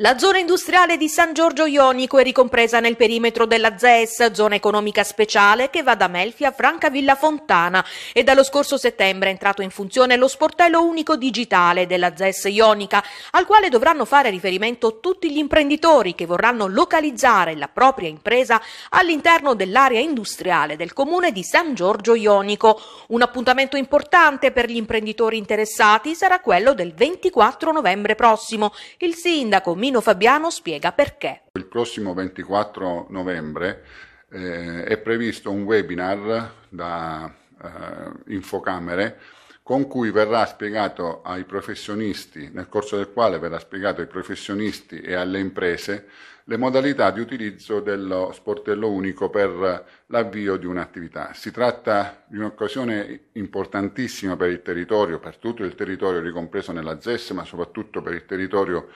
La zona industriale di San Giorgio Ionico è ricompresa nel perimetro della ZES, zona economica speciale, che va da Melfi a Francavilla Fontana e dallo scorso settembre è entrato in funzione lo sportello unico digitale della ZES Ionica, al quale dovranno fare riferimento tutti gli imprenditori che vorranno localizzare la propria impresa all'interno dell'area industriale del comune di San Giorgio Ionico. Un appuntamento importante per gli imprenditori interessati sarà quello del 24 novembre prossimo. Il sindaco Mino Fabiano spiega perché. Il prossimo 24 novembre eh, è previsto un webinar da eh, Infocamere con cui verrà spiegato ai professionisti, nel corso del quale verrà spiegato ai professionisti e alle imprese le modalità di utilizzo dello sportello unico per l'avvio di un'attività. Si tratta di un'occasione importantissima per il territorio, per tutto il territorio ricompreso nella ZES, ma soprattutto per il territorio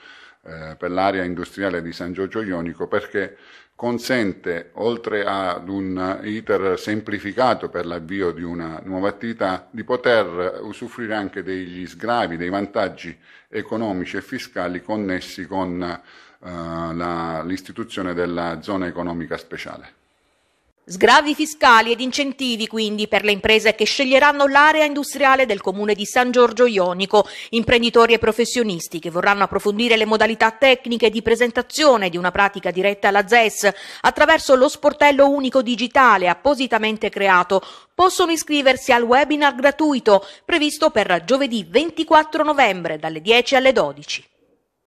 eh, per l'area industriale di San Giorgio Ionico perché consente, oltre ad un iter semplificato per l'avvio di una nuova attività, di poter usufruire anche degli sgravi, dei vantaggi economici e fiscali connessi con eh, la, l'istituzione della zona economica speciale. Sgravi fiscali ed incentivi quindi per le imprese che sceglieranno l'area industriale del comune di San Giorgio Ionico, imprenditori e professionisti che vorranno approfondire le modalità tecniche di presentazione di una pratica diretta alla ZES attraverso lo sportello unico digitale appositamente creato, possono iscriversi al webinar gratuito previsto per giovedì 24 novembre dalle 10 alle 12.